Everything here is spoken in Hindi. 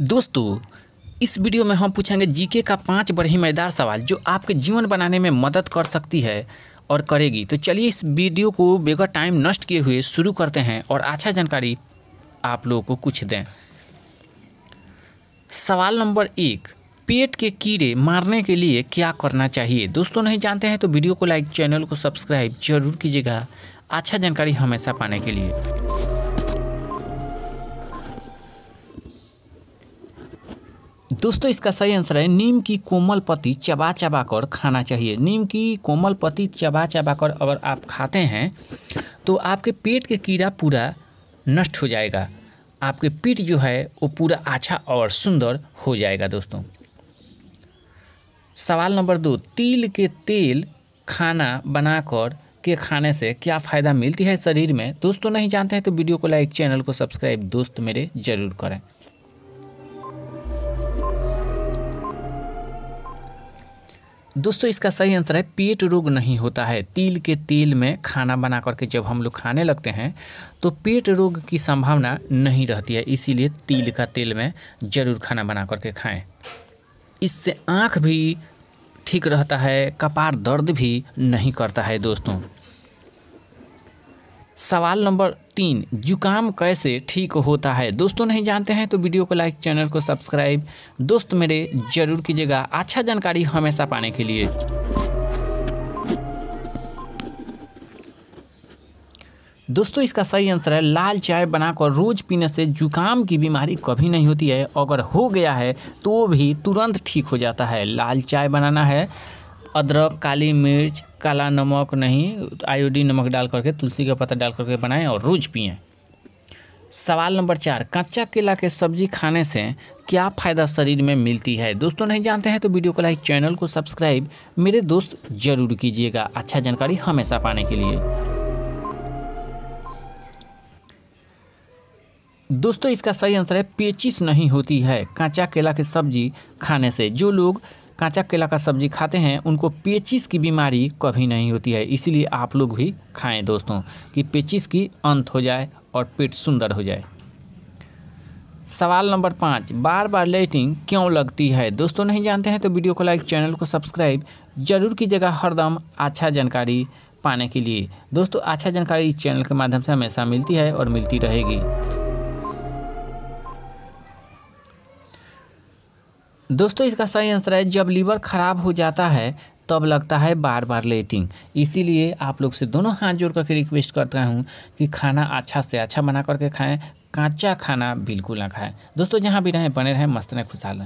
दोस्तों इस वीडियो में हम पूछेंगे जीके का पांच बड़े मजेदार सवाल जो आपके जीवन बनाने में मदद कर सकती है और करेगी तो चलिए इस वीडियो को बेगर टाइम नष्ट किए हुए शुरू करते हैं और अच्छा जानकारी आप लोगों को कुछ दें सवाल नंबर एक पेट के कीड़े मारने के लिए क्या करना चाहिए दोस्तों नहीं जानते हैं तो वीडियो को लाइक चैनल को सब्सक्राइब जरूर कीजिएगा अच्छा जानकारी हमेशा पाने के लिए दोस्तों इसका सही आंसर है नीम की कोमल पत्ती चबा चबा कर खाना चाहिए नीम की कोमल पत्ती चबा चबा कर अगर आप खाते हैं तो आपके पेट के कीड़ा पूरा नष्ट हो जाएगा आपके पेट जो है वो पूरा अच्छा और सुंदर हो जाएगा दोस्तों सवाल नंबर दो तिल के तेल खाना बनाकर के खाने से क्या फ़ायदा मिलती है शरीर में दोस्तों नहीं जानते हैं तो वीडियो को लाइक चैनल को सब्सक्राइब दोस्त मेरे ज़रूर करें दोस्तों इसका सही आंसर है पेट रोग नहीं होता है तिल के तेल में खाना बना करके जब हम लोग खाने लगते हैं तो पेट रोग की संभावना नहीं रहती है इसीलिए तिल का तेल में ज़रूर खाना बना करके खाएं इससे आँख भी ठीक रहता है कपार दर्द भी नहीं करता है दोस्तों सवाल नंबर तीन जुकाम कैसे ठीक होता है दोस्तों नहीं जानते हैं तो वीडियो को लाइक चैनल को सब्सक्राइब दोस्त मेरे ज़रूर कीजिएगा अच्छा जानकारी हमेशा पाने के लिए दोस्तों इसका सही आंसर है लाल चाय बनाकर रोज़ पीने से जुकाम की बीमारी कभी नहीं होती है अगर हो गया है तो वो भी तुरंत ठीक हो जाता है लाल चाय बनाना है अदरक काली मिर्च काला नमक नहीं आयोडीन नमक डाल करके तुलसी का पत्ता डाल करके बनाएं और रोज पिए सवाल नंबर चार कच्चा केला के सब्जी खाने से क्या फ़ायदा शरीर में मिलती है दोस्तों नहीं जानते हैं तो वीडियो को लाइक चैनल को सब्सक्राइब मेरे दोस्त जरूर कीजिएगा अच्छा जानकारी हमेशा पाने के लिए दोस्तों इसका सही आंसर है पेचिस नहीं होती है कच्चा केला की के सब्जी खाने से जो लोग कांचा केला का सब्जी खाते हैं उनको पेचिस की बीमारी कभी नहीं होती है इसीलिए आप लोग भी खाएं दोस्तों कि पेचिस की अंत हो जाए और पेट सुंदर हो जाए सवाल नंबर पाँच बार बार लाइटिंग क्यों लगती है दोस्तों नहीं जानते हैं तो वीडियो को लाइक चैनल को सब्सक्राइब जरूर कीजिएगा हरदम अच्छा जानकारी पाने के लिए दोस्तों अच्छा जानकारी इस चैनल के माध्यम से हमेशा मिलती है और मिलती रहेगी दोस्तों इसका सही आंसर है जब लीवर ख़राब हो जाता है तब लगता है बार बार लेटिंग इसीलिए आप लोग से दोनों हाथ जोड़ करके रिक्वेस्ट करता हूँ कि खाना अच्छा से अच्छा बना करके खाएं कच्चा खाना बिल्कुल ना खाएं दोस्तों जहाँ भी रहें बने रहें मस्त रहें खुशहाल रहें